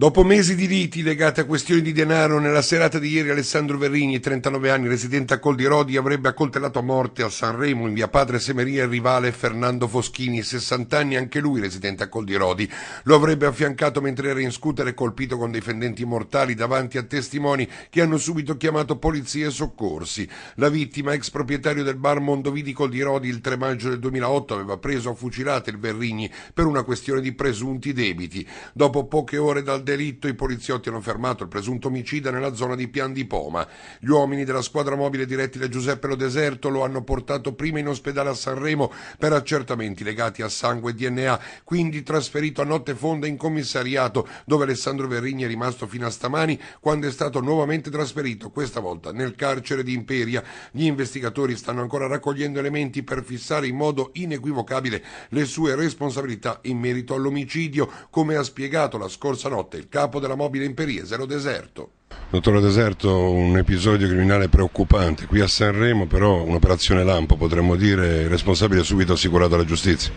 Dopo mesi di liti legate a questioni di denaro, nella serata di ieri Alessandro Verrini, 39 anni, residente a Col di Rodi, avrebbe accoltellato a morte a Sanremo in via Padre Semeria il rivale Fernando Foschini, 60 anni anche lui residente a Col di Rodi. Lo avrebbe affiancato mentre era in scooter e colpito con dei fendenti mortali davanti a testimoni che hanno subito chiamato polizia e soccorsi. La vittima, ex proprietario del bar Mondovidi Col di Rodi, il 3 maggio del 2008 aveva preso a fucilate il Verrini per una questione di presunti debiti. Dopo poche ore dal delitto i poliziotti hanno fermato il presunto omicida nella zona di Pian di Poma. Gli uomini della squadra mobile diretti da Giuseppe Lo Deserto lo hanno portato prima in ospedale a Sanremo per accertamenti legati a sangue e DNA, quindi trasferito a notte fonda in commissariato dove Alessandro Verrigni è rimasto fino a stamani quando è stato nuovamente trasferito, questa volta nel carcere di Imperia. Gli investigatori stanno ancora raccogliendo elementi per fissare in modo inequivocabile le sue responsabilità in merito all'omicidio, come ha spiegato la scorsa notte il capo della mobile in Zero lo deserto. Dottore Deserto, un episodio criminale preoccupante. Qui a Sanremo però un'operazione lampo, potremmo dire, il responsabile subito assicurato alla giustizia.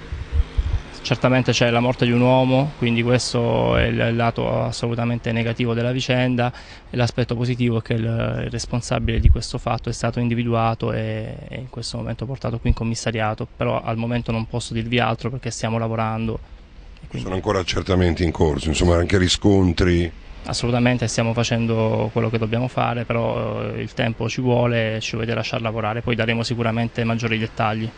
Certamente c'è la morte di un uomo, quindi questo è il lato assolutamente negativo della vicenda. L'aspetto positivo è che il responsabile di questo fatto è stato individuato e in questo momento portato qui in commissariato, però al momento non posso dirvi altro perché stiamo lavorando quindi... Sono ancora accertamenti in corso, insomma anche riscontri? Assolutamente stiamo facendo quello che dobbiamo fare, però eh, il tempo ci vuole, ci vuole lasciare lavorare, poi daremo sicuramente maggiori dettagli.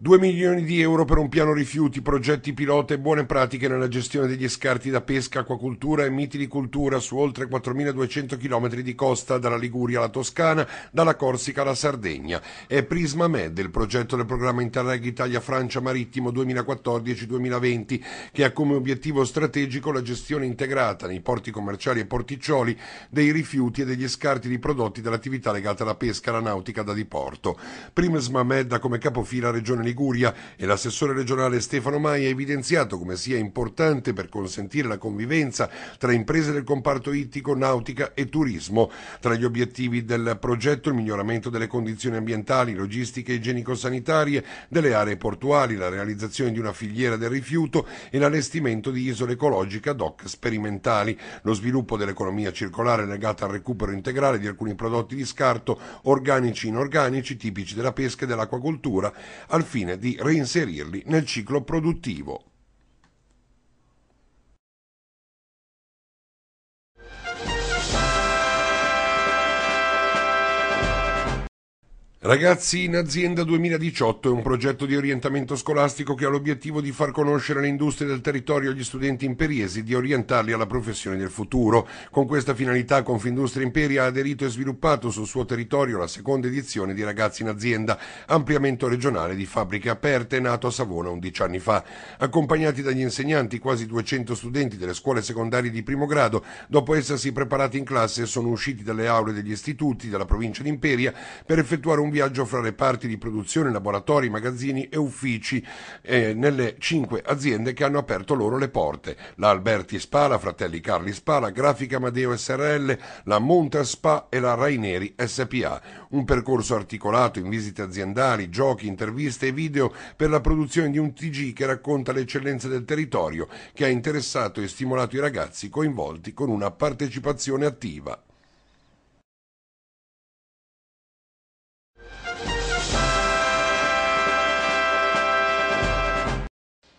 2 milioni di euro per un piano rifiuti, progetti pilota e buone pratiche nella gestione degli scarti da pesca, acquacultura e miti di cultura su oltre 4.200 km di costa dalla Liguria alla Toscana, dalla Corsica alla Sardegna. È Prisma Med, il progetto del programma Interreg Italia-Francia Marittimo 2014-2020, che ha come obiettivo strategico la gestione integrata nei porti commerciali e porticcioli dei rifiuti e degli scarti di prodotti dell'attività legata alla pesca, e alla nautica da diporto. Prisma Med ha come capofila Regione Liguria e l'assessore regionale Stefano Mai ha evidenziato come sia importante per consentire la convivenza tra imprese del comparto ittico, nautica e turismo. Tra gli obiettivi del progetto il miglioramento delle condizioni ambientali, logistiche e igienico-sanitarie delle aree portuali, la realizzazione di una filiera del rifiuto e l'allestimento di isole ecologiche ad hoc sperimentali, lo sviluppo dell'economia circolare legata al recupero integrale di alcuni prodotti di scarto organici e inorganici tipici della pesca e dell'acquacoltura al fine fine di reinserirli nel ciclo produttivo. Ragazzi in Azienda 2018 è un progetto di orientamento scolastico che ha l'obiettivo di far conoscere le industrie del territorio agli studenti imperiesi di orientarli alla professione del futuro. Con questa finalità Confindustria Imperia ha aderito e sviluppato sul suo territorio la seconda edizione di Ragazzi in Azienda, ampliamento regionale di fabbriche aperte nato a Savona 11 anni fa. Accompagnati dagli insegnanti, quasi 200 studenti delle scuole secondarie di primo grado, dopo essersi preparati in classe, sono usciti dalle aule degli istituti della provincia di Imperia per effettuare un viaggio viaggio fra reparti di produzione, laboratori, magazzini e uffici eh, nelle cinque aziende che hanno aperto loro le porte. La Alberti Spa, la Fratelli Carli Spa, la Grafica Amadeo SRL, la Monta Spa e la Raineri SPA. Un percorso articolato in visite aziendali, giochi, interviste e video per la produzione di un TG che racconta le eccellenze del territorio, che ha interessato e stimolato i ragazzi coinvolti con una partecipazione attiva.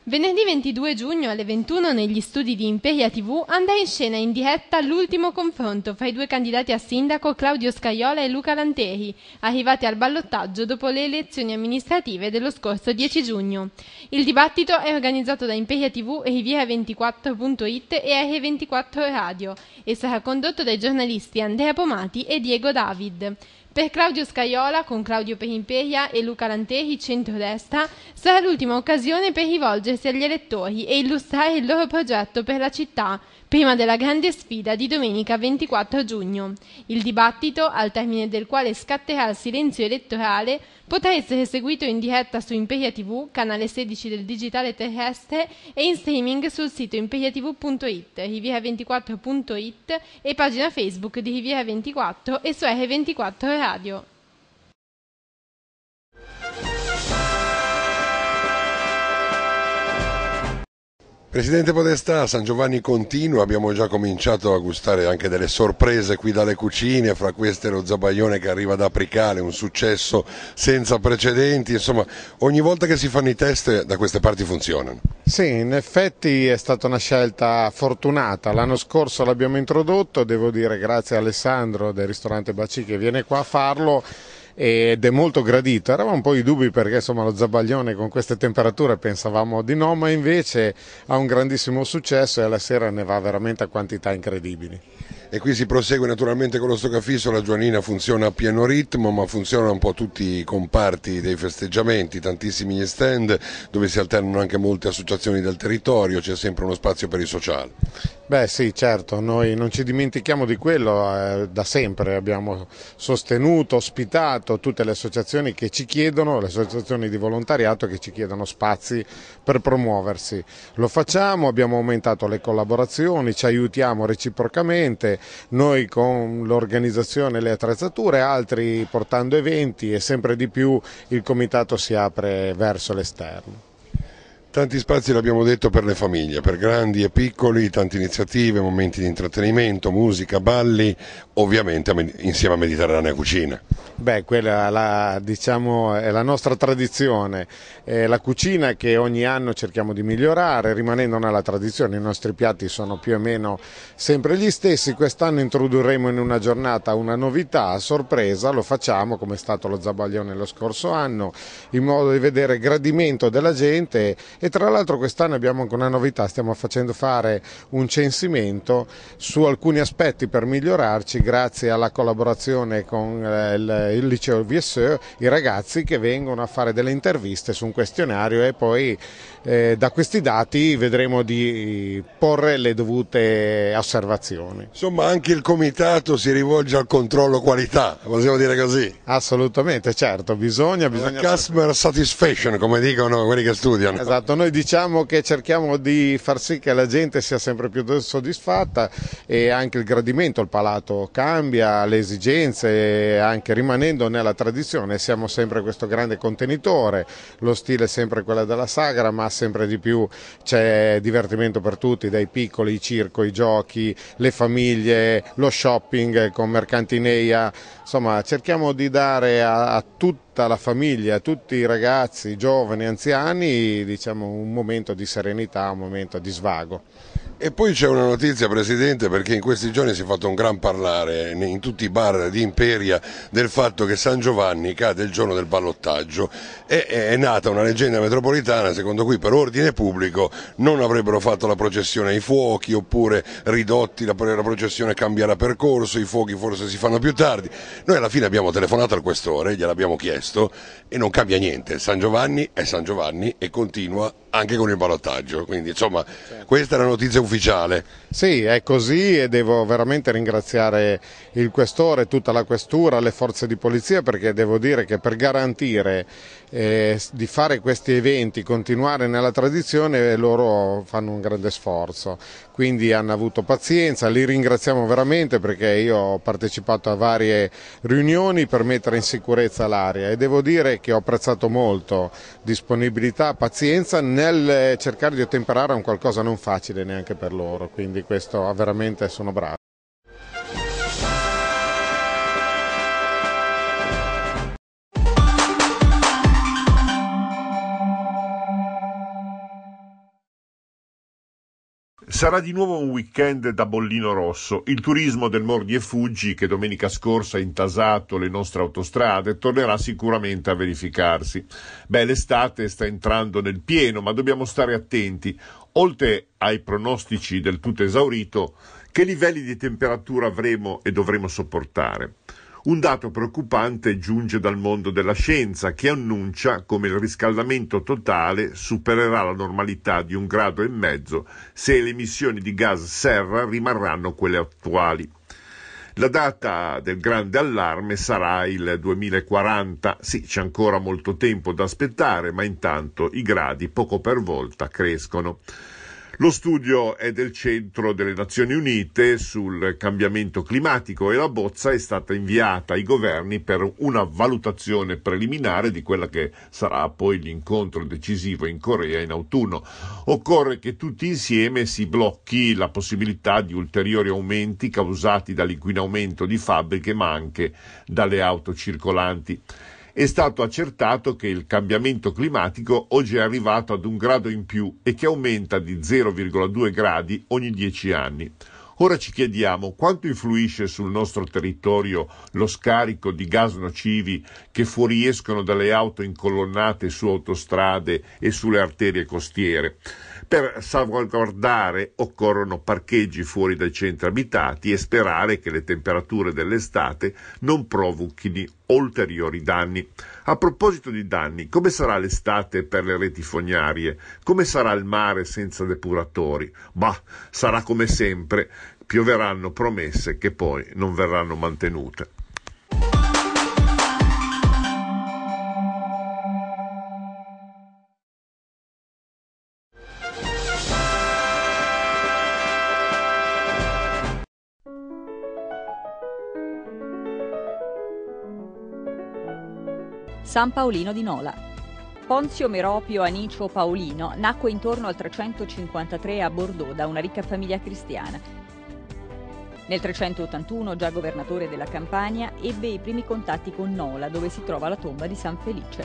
Venerdì 22 giugno alle 21 negli studi di Imperia TV andrà in scena in diretta l'ultimo confronto fra i due candidati a sindaco Claudio Scaiola e Luca Lanteri, arrivati al ballottaggio dopo le elezioni amministrative dello scorso 10 giugno. Il dibattito è organizzato da Imperia TV, e Riviera24.it e R24 Radio e sarà condotto dai giornalisti Andrea Pomati e Diego David. Per Claudio Scaiola, con Claudio Perimperia e Luca Lanteri, centrodestra, sarà l'ultima occasione per rivolgersi agli elettori e illustrare il loro progetto per la città, prima della grande sfida di domenica 24 giugno. Il dibattito, al termine del quale scatterà il silenzio elettorale, potrà essere seguito in diretta su Imperia TV, canale 16 del digitale terrestre e in streaming sul sito imperiatv.it, riviera24.it e pagina Facebook di Riviera24 e su R24 Radio. Presidente Podestà, San Giovanni continua, abbiamo già cominciato a gustare anche delle sorprese qui dalle cucine, fra queste lo zabaglione che arriva da Apricale, un successo senza precedenti, insomma ogni volta che si fanno i test da queste parti funzionano. Sì, in effetti è stata una scelta fortunata, l'anno scorso l'abbiamo introdotto, devo dire grazie a Alessandro del ristorante Baci che viene qua a farlo, ed è molto gradito. Eravamo un po' i dubbi perché insomma lo Zabaglione con queste temperature pensavamo di no, ma invece ha un grandissimo successo e alla sera ne va veramente a quantità incredibili. E qui si prosegue naturalmente con lo stocafisso, la Giovanina funziona a pieno ritmo ma funzionano un po' tutti i comparti dei festeggiamenti, tantissimi gli stand dove si alternano anche molte associazioni del territorio, c'è sempre uno spazio per il sociale. Beh sì, certo, noi non ci dimentichiamo di quello, eh, da sempre abbiamo sostenuto, ospitato tutte le associazioni che ci chiedono, le associazioni di volontariato che ci chiedono spazi per promuoversi. Lo facciamo, abbiamo aumentato le collaborazioni, ci aiutiamo reciprocamente, noi con l'organizzazione e le attrezzature, altri portando eventi e sempre di più il comitato si apre verso l'esterno. Tanti spazi l'abbiamo detto per le famiglie, per grandi e piccoli, tante iniziative, momenti di intrattenimento, musica, balli, ovviamente insieme a Mediterranea Cucina. Beh, quella la, diciamo, è la nostra tradizione, è eh, la cucina che ogni anno cerchiamo di migliorare, rimanendo nella tradizione, i nostri piatti sono più o meno sempre gli stessi, quest'anno introdurremo in una giornata una novità, a sorpresa, lo facciamo come è stato lo Zabaglione lo scorso anno, in modo di vedere gradimento della gente e tra l'altro quest'anno abbiamo anche una novità, stiamo facendo fare un censimento su alcuni aspetti per migliorarci grazie alla collaborazione con eh, il, il liceo VSE, i ragazzi che vengono a fare delle interviste su un questionario e poi eh, da questi dati vedremo di porre le dovute osservazioni. Insomma anche il comitato si rivolge al controllo qualità, possiamo dire così? Assolutamente, certo, bisogna... bisogna... customer satisfaction come dicono quelli che studiano. Esatto Certo, noi diciamo che cerchiamo di far sì che la gente sia sempre più soddisfatta e anche il gradimento, il palato cambia, le esigenze, anche rimanendo nella tradizione, siamo sempre questo grande contenitore, lo stile è sempre quello della sagra, ma sempre di più c'è divertimento per tutti, dai piccoli, i circo, i giochi, le famiglie, lo shopping con mercantineia, insomma cerchiamo di dare a, a tutti tutta la famiglia, tutti i ragazzi, giovani, anziani, diciamo, un momento di serenità, un momento di svago. E poi c'è una notizia Presidente perché in questi giorni si è fatto un gran parlare in tutti i bar di Imperia del fatto che San Giovanni cade il giorno del ballottaggio e è nata una leggenda metropolitana secondo cui per ordine pubblico non avrebbero fatto la processione ai fuochi oppure ridotti la, processione cambierà percorso, i fuochi forse si fanno più tardi. Noi alla fine abbiamo telefonato al questore, gliel'abbiamo chiesto e non cambia niente, San Giovanni è San Giovanni e continua anche con il ballottaggio. Quindi, insomma, certo. questa è la notizia ufficiale. Sì, è così e devo veramente ringraziare il questore, tutta la questura, le forze di polizia, perché devo dire che per garantire eh, di fare questi eventi, continuare nella tradizione, loro fanno un grande sforzo. Quindi hanno avuto pazienza, li ringraziamo veramente perché io ho partecipato a varie riunioni per mettere in sicurezza l'area e devo dire che ho apprezzato molto disponibilità, pazienza nel eh, cercare di ottemperare a un qualcosa non facile neanche per loro, quindi questo veramente sono bravo. Sarà di nuovo un weekend da bollino rosso. Il turismo del mordi e fuggi, che domenica scorsa ha intasato le nostre autostrade, tornerà sicuramente a verificarsi. Beh, l'estate sta entrando nel pieno, ma dobbiamo stare attenti, oltre ai pronostici del tutto esaurito, che livelli di temperatura avremo e dovremo sopportare. Un dato preoccupante giunge dal mondo della scienza che annuncia come il riscaldamento totale supererà la normalità di un grado e mezzo se le emissioni di gas serra rimarranno quelle attuali. La data del grande allarme sarà il 2040. Sì, c'è ancora molto tempo da aspettare, ma intanto i gradi poco per volta crescono. Lo studio è del Centro delle Nazioni Unite sul cambiamento climatico e la bozza è stata inviata ai governi per una valutazione preliminare di quella che sarà poi l'incontro decisivo in Corea in autunno. Occorre che tutti insieme si blocchi la possibilità di ulteriori aumenti causati dall'inquinamento di fabbriche ma anche dalle auto circolanti è stato accertato che il cambiamento climatico oggi è arrivato ad un grado in più e che aumenta di 0,2 gradi ogni 10 anni. Ora ci chiediamo quanto influisce sul nostro territorio lo scarico di gas nocivi che fuoriescono dalle auto incolonnate su autostrade e sulle arterie costiere. Per salvaguardare occorrono parcheggi fuori dai centri abitati e sperare che le temperature dell'estate non provochino ulteriori danni. A proposito di danni, come sarà l'estate per le reti fognarie? Come sarà il mare senza depuratori? Bah, sarà come sempre, pioveranno promesse che poi non verranno mantenute. San Paolino di Nola. Ponzio Meropio Anicio Paolino nacque intorno al 353 a Bordeaux da una ricca famiglia cristiana. Nel 381, già governatore della Campania, ebbe i primi contatti con Nola, dove si trova la tomba di San Felice.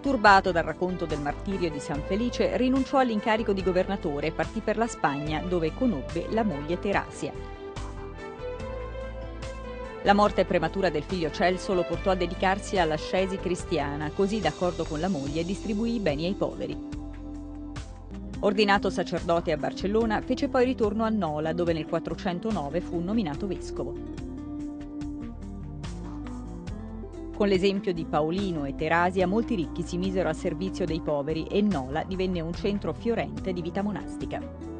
Turbato dal racconto del martirio di San Felice, rinunciò all'incarico di governatore e partì per la Spagna, dove conobbe la moglie Terasia. La morte prematura del figlio Celso lo portò a dedicarsi all'ascesi cristiana, così d'accordo con la moglie distribuì i beni ai poveri. Ordinato sacerdote a Barcellona, fece poi ritorno a Nola, dove nel 409 fu nominato vescovo. Con l'esempio di Paolino e Terasia, molti ricchi si misero a servizio dei poveri e Nola divenne un centro fiorente di vita monastica.